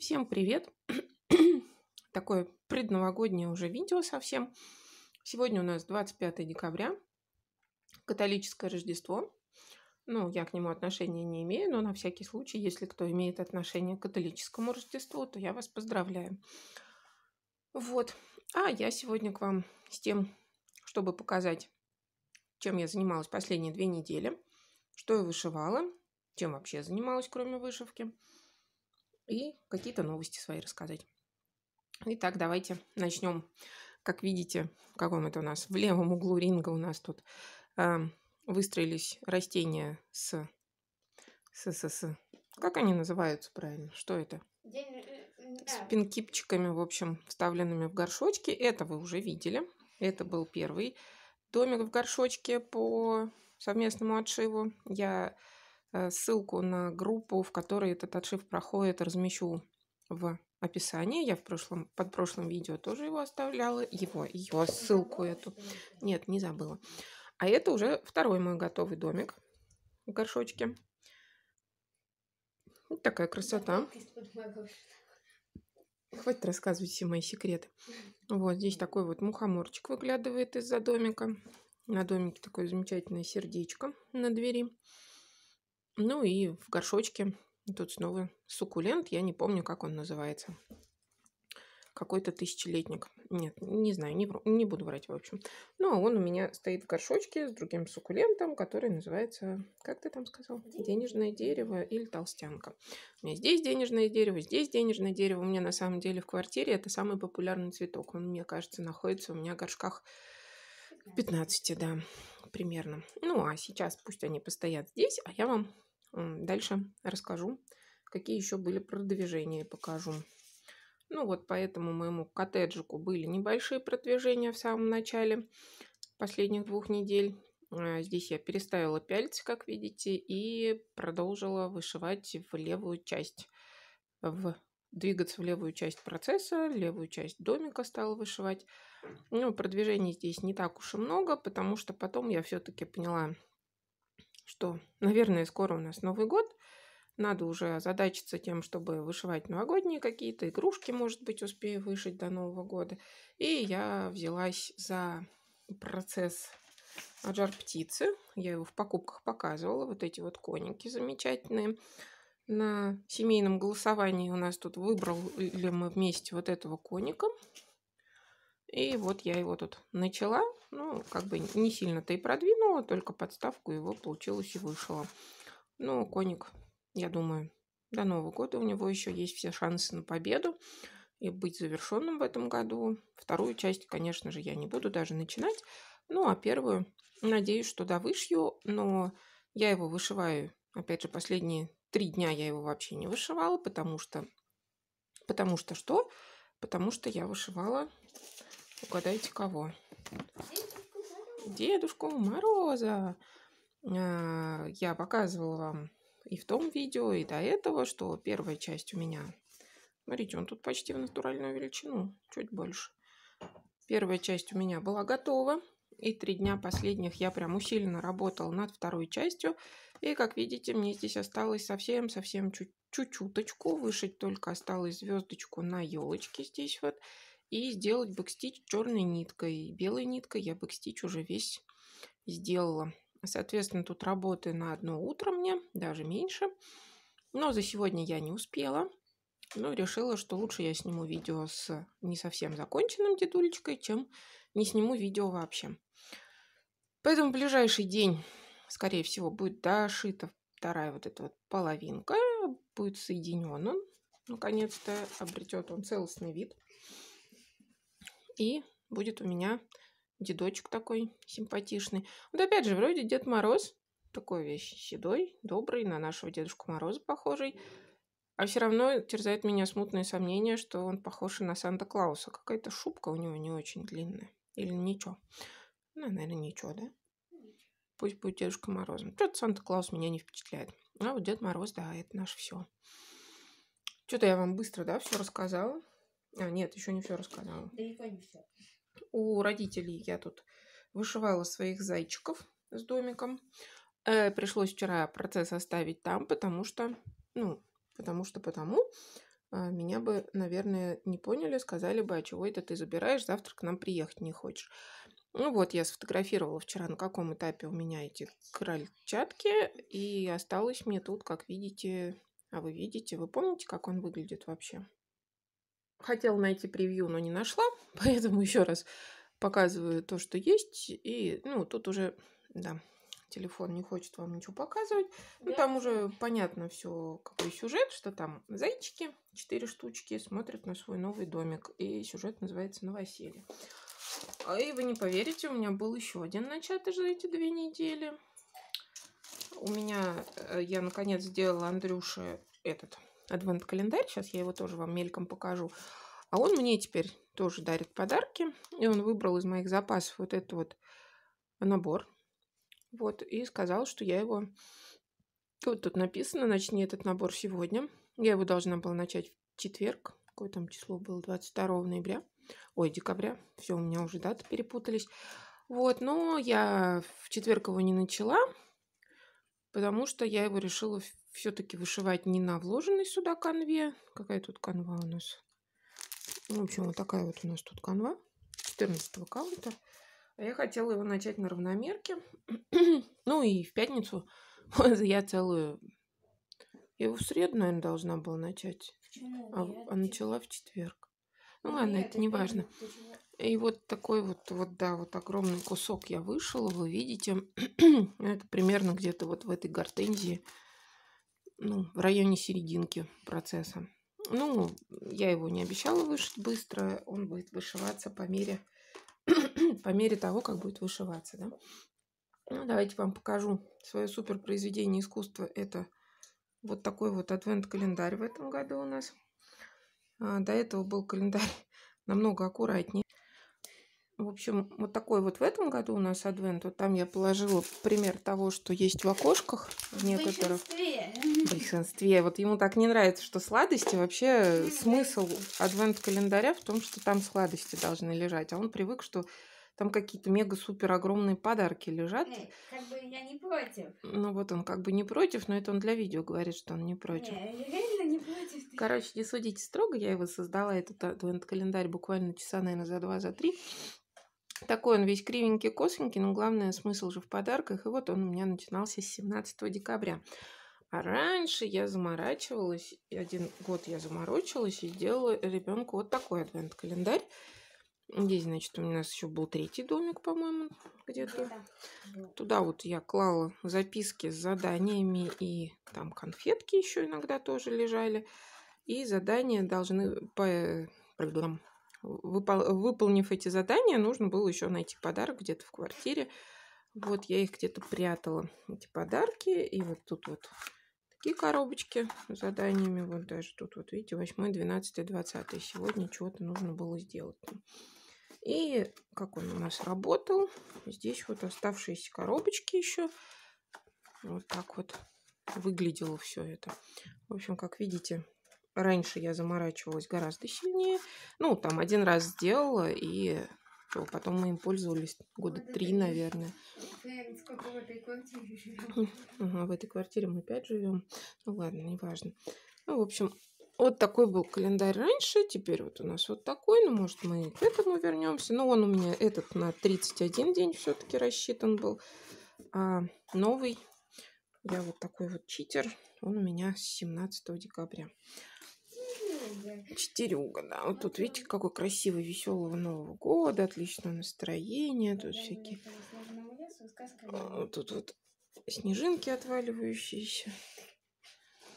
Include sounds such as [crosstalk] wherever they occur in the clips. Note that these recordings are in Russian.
Всем привет! [clears throat] Такое предновогоднее уже видео совсем. Сегодня у нас 25 декабря, католическое Рождество. Ну, я к нему отношения не имею, но на всякий случай, если кто имеет отношение к католическому Рождеству, то я вас поздравляю. Вот. А я сегодня к вам с тем, чтобы показать, чем я занималась последние две недели, что я вышивала, чем вообще занималась, кроме вышивки – и какие-то новости свои рассказать. Итак, давайте начнем. Как видите, в каком это у нас? В левом углу ринга у нас тут э, выстроились растения с, с, с, с... Как они называются правильно? Что это? Э, с пинкипчиками, в общем, вставленными в горшочки. Это вы уже видели. Это был первый домик в горшочке по совместному отшиву. Я Э, ссылку на группу, в которой этот отшив проходит, размещу в описании. Я в прошлом, под прошлым видео тоже его оставляла. Его, ее ссылку эту. Нет, не забыла. А это уже второй мой готовый домик в горшочке. Вот такая красота. Хватит рассказывать все мои секреты. Вот здесь такой вот мухоморчик выглядывает из-за домика. На домике такое замечательное сердечко на двери. Ну и в горшочке тут снова суккулент, я не помню, как он называется. Какой-то тысячелетник. Нет, не знаю, не, не буду врать, в общем. Но он у меня стоит в горшочке с другим суккулентом, который называется, как ты там сказал? Денежное дерево или толстянка. У меня здесь денежное дерево, здесь денежное дерево. У меня на самом деле в квартире это самый популярный цветок. Он, мне кажется, находится у меня в горшках 15, да примерно. Ну, а сейчас пусть они постоят здесь, а я вам дальше расскажу, какие еще были продвижения и покажу. Ну вот поэтому моему коттеджику были небольшие продвижения в самом начале последних двух недель. А, здесь я переставила пяльцы, как видите, и продолжила вышивать в левую часть в двигаться в левую часть процесса, левую часть домика стала вышивать. Ну, продвижений здесь не так уж и много, потому что потом я все-таки поняла, что, наверное, скоро у нас Новый год. Надо уже озадачиться тем, чтобы вышивать новогодние какие-то игрушки, может быть, успею вышить до Нового года. И я взялась за процесс от птицы. Я его в покупках показывала. Вот эти вот коники замечательные на семейном голосовании у нас тут выбрали мы вместе вот этого коника. И вот я его тут начала. Ну, как бы не сильно-то и продвинула, только подставку его получилось и вышила. Ну, коник, я думаю, до Нового года у него еще есть все шансы на победу и быть завершенным в этом году. Вторую часть, конечно же, я не буду даже начинать. Ну, а первую, надеюсь, что довышью, но я его вышиваю, опять же, последние три дня я его вообще не вышивала, потому что... Потому что что? Потому что я вышивала, угадайте кого? Дедушку Мороза. А, я показывала вам и в том видео, и до этого, что первая часть у меня... Смотрите, он тут почти в натуральную величину, чуть больше. Первая часть у меня была готова, и три дня последних я прям усиленно работала над второй частью. И, как видите, мне здесь осталось совсем-совсем чуть-чуточку. Вышить только осталось звездочку на елочке здесь вот. И сделать бэкстич черной ниткой. Белой ниткой я бэкстич уже весь сделала. Соответственно, тут работы на одно утро мне, даже меньше. Но за сегодня я не успела. Но ну, решила, что лучше я сниму видео с не совсем законченным дедулечкой, чем не сниму видео вообще. Поэтому ближайший день скорее всего, будет дошита вторая вот эта вот половинка, будет соединен он. Наконец-то обретет он целостный вид. И будет у меня дедочек такой симпатичный. Вот опять же, вроде Дед Мороз, такой вещь, седой, добрый, на нашего Дедушку Мороза похожий. А все равно терзает меня смутные сомнения, что он похож на Санта-Клауса. Какая-то шубка у него не очень длинная. Или ничего. Ну, наверное, ничего, да? пусть будет Дедушка Морозом. Что-то Санта-Клаус меня не впечатляет. А вот Дед Мороз, да, это наше все. Что-то я вам быстро, да, все рассказала. А, нет, еще не все рассказала. У родителей я тут вышивала своих зайчиков с домиком. Э, пришлось вчера процесс оставить там, потому что, ну, потому что потому э, меня бы, наверное, не поняли, сказали бы, а чего это ты забираешь, завтра к нам приехать не хочешь. Ну вот, я сфотографировала вчера, на каком этапе у меня эти крольчатки, и осталось мне тут, как видите, а вы видите, вы помните, как он выглядит вообще? Хотела найти превью, но не нашла, [laughs] поэтому еще раз показываю то, что есть, и, ну, тут уже, да, телефон не хочет вам ничего показывать. Ну, там уже понятно все, какой сюжет, что там зайчики, четыре штучки, смотрят на свой новый домик. И сюжет называется «Новоселье». А и вы не поверите, у меня был еще один начатый за эти две недели. У меня, э, я наконец сделала Андрюше этот адвент-календарь. Сейчас я его тоже вам мельком покажу. А он мне теперь тоже дарит подарки. И он выбрал из моих запасов вот этот вот набор. Вот, и сказал, что я его... Вот тут написано, начни этот набор сегодня. Я его должна была начать в четверг. Какое там число было? 22 ноября. Ой, декабря. Все, у меня уже даты перепутались. Вот, но я в четверг его не начала, потому что я его решила все-таки вышивать не на вложенной сюда конве. Какая тут канва у нас? Ну, в общем, вот такая вот у нас тут канва 14 каунта. А я хотела его начать на равномерке. [clears throat] ну и в пятницу [laughs] я целую... Я его в среду, наверное, должна была начать. Почему? А, а начала в четверг. Ну ладно, это не важно. И вот такой вот, вот да, вот огромный кусок я вышила, вы видите. [clears throat] это примерно где-то вот в этой гортензии, ну, в районе серединки процесса. Ну, я его не обещала вышить быстро, он будет вышиваться по мере, [clears throat] по мере того, как будет вышиваться, да. Ну, давайте вам покажу свое супер произведение искусства. Это вот такой вот адвент-календарь в этом году у нас. А, до этого был календарь [laughs] намного аккуратнее. В общем, вот такой вот в этом году у нас адвент. Вот там я положила пример того, что есть в окошках в некоторых. Большинстве. Большинстве. Вот ему так не нравится, что сладости. Вообще э, смысл адвент-календаря в том, что там сладости должны лежать. А он привык, что там какие-то мега-супер огромные подарки лежат. Нет, как бы я не против. Ну вот он как бы не против, но это он для видео говорит, что он не против. Нет, не платит. Короче, не судите строго, я его создала, этот адвент-календарь, буквально часа, наверное, за два, за три. Такой он весь кривенький, косенький, но главное, смысл же в подарках. И вот он у меня начинался с 17 декабря. А раньше я заморачивалась, И один год я заморочилась и делала ребенку вот такой адвент-календарь. Здесь, значит, у нас еще был третий домик, по-моему, где-то. Туда вот я клала записки с заданиями и там конфетки еще иногда тоже лежали. И задания должны, по, выпол, выполнив эти задания, нужно было еще найти подарок где-то в квартире. Вот я их где-то прятала, эти подарки. И вот тут вот такие коробочки с заданиями. Вот даже тут вот, видите, 8, 12, 20. Сегодня чего-то нужно было сделать. И как он у нас работал, здесь вот оставшиеся коробочки еще. Вот так вот выглядело все это. В общем, как видите, раньше я заморачивалась гораздо сильнее. Ну, там один раз сделала, и что, потом мы им пользовались года три, наверное. Ага, в этой квартире мы опять живем. Ну ладно, неважно. Ну, в общем, вот такой был календарь раньше, теперь вот у нас вот такой, ну, может, мы к этому вернемся. Но он у меня этот на 31 день все-таки рассчитан был. А новый, я вот такой вот читер, он у меня с 17 декабря. Четыре да. Вот тут, видите, какой красивый, веселого Нового года, отличное настроение, тут всякие... А, тут вот снежинки отваливающиеся.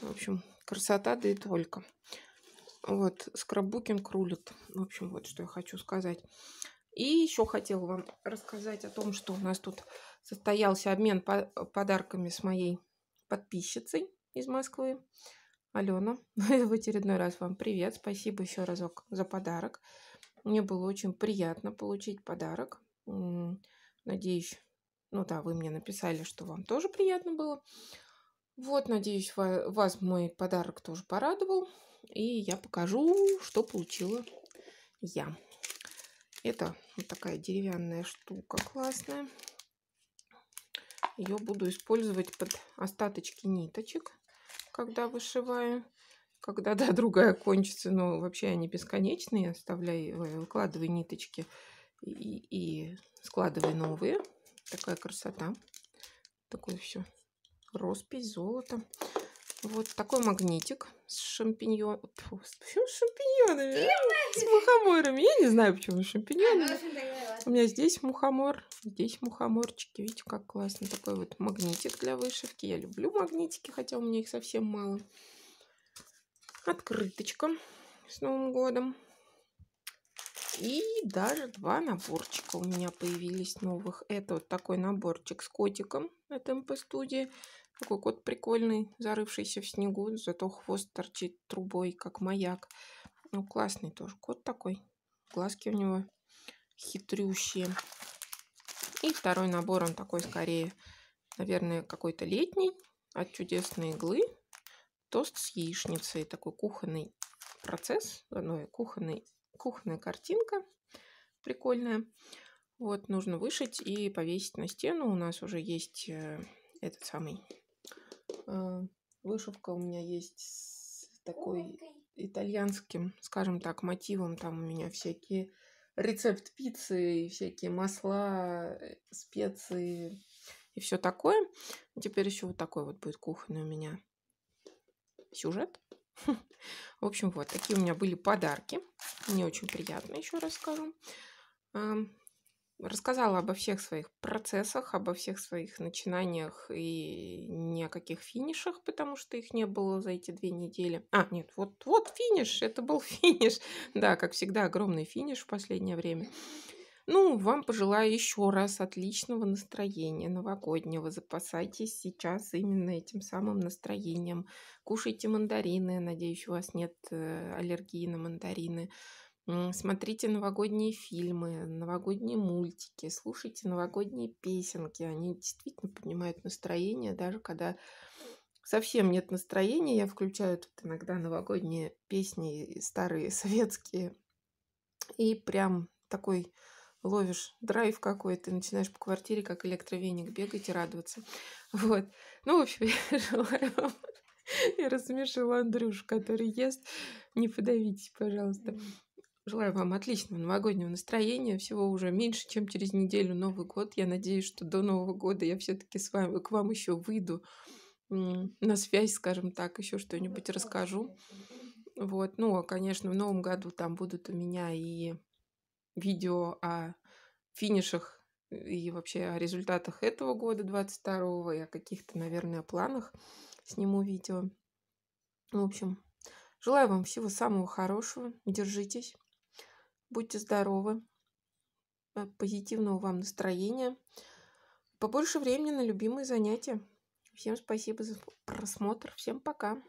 В общем, красота, да и только. Вот, скраббукинг рулит. В общем, вот что я хочу сказать. И еще хотела вам рассказать о том, что у нас тут состоялся обмен по подарками с моей подписчицей из Москвы. Алена, [laughs] в очередной раз вам привет. Спасибо еще разок за подарок. Мне было очень приятно получить подарок. Надеюсь, ну да, вы мне написали, что вам тоже приятно было. Вот, надеюсь, вас мой подарок тоже порадовал. И я покажу, что получила я. Это вот такая деревянная штука классная. Ее буду использовать под остаточки ниточек, когда вышиваю. Когда, [laughs] да, другая кончится, но вообще они бесконечные. оставляю, э, выкладывай ниточки и, и складывай новые. Такая красота. Такое все роспись, золото. Вот такой магнитик с шампиньон... Фу, с шампиньонами, с мухоморами. Я не знаю, почему шампиньоны. У меня здесь мухомор, здесь мухоморчики. Видите, как классно. Такой вот магнитик для вышивки. Я люблю магнитики, хотя у меня их совсем мало. Открыточка с Новым годом. И даже два наборчика у меня появились новых. Это вот такой наборчик с котиком от МП-студии. Такой кот прикольный, зарывшийся в снегу, зато хвост торчит трубой, как маяк. Ну, классный тоже кот такой. Глазки у него хитрющие. И второй набор, он такой скорее, наверное, какой-то летний, от чудесной иглы. Тост с яичницей, такой кухонный процесс, э, ну, кухонный, кухонная картинка прикольная. Вот, нужно вышить и повесить на стену. У нас уже есть э, этот самый а, вышивка у меня есть с такой итальянским, скажем так, мотивом. Там у меня всякие рецепт пиццы, всякие масла, э, специи и все такое. Теперь еще вот такой вот будет кухонный у меня сюжет. [laughs] В общем, вот такие у меня были подарки. Мне очень приятно, еще раз скажу рассказала обо всех своих процессах, обо всех своих начинаниях и ни о каких финишах, потому что их не было за эти две недели. А, нет, вот, вот финиш, это был [laughs] финиш. Да, как всегда, огромный финиш в последнее время. Ну, вам пожелаю еще раз отличного настроения новогоднего. Запасайтесь сейчас именно этим самым настроением. Кушайте мандарины. Надеюсь, у вас нет э, аллергии на мандарины. Смотрите новогодние фильмы, новогодние мультики, слушайте новогодние песенки. Они действительно поднимают настроение, даже когда совсем нет настроения. Я включаю тут иногда новогодние песни, старые [laughs] советские. И прям такой ловишь драйв какой-то, начинаешь по квартире как электровеник бегать и радоваться. Вот. Ну, в общем, [laughs] я желаю вам я рассмешила Андрюшу, который ест. Не подавитесь, пожалуйста. Желаю вам отличного новогоднего настроения. Всего уже меньше, чем через неделю Новый год. Я надеюсь, что до Нового года я все-таки с вами к вам еще выйду на связь, скажем так, еще что-нибудь расскажу. Вот. Ну, а, конечно, в новом году там будут у меня и видео о финишах э, и вообще о результатах этого года, 22-го, и о каких-то, наверное, планах сниму видео. В общем, желаю вам всего самого хорошего. Держитесь. Будьте здоровы. Э, позитивного вам настроения. Побольше времени на любимые занятия. Всем спасибо за просмотр. Всем пока.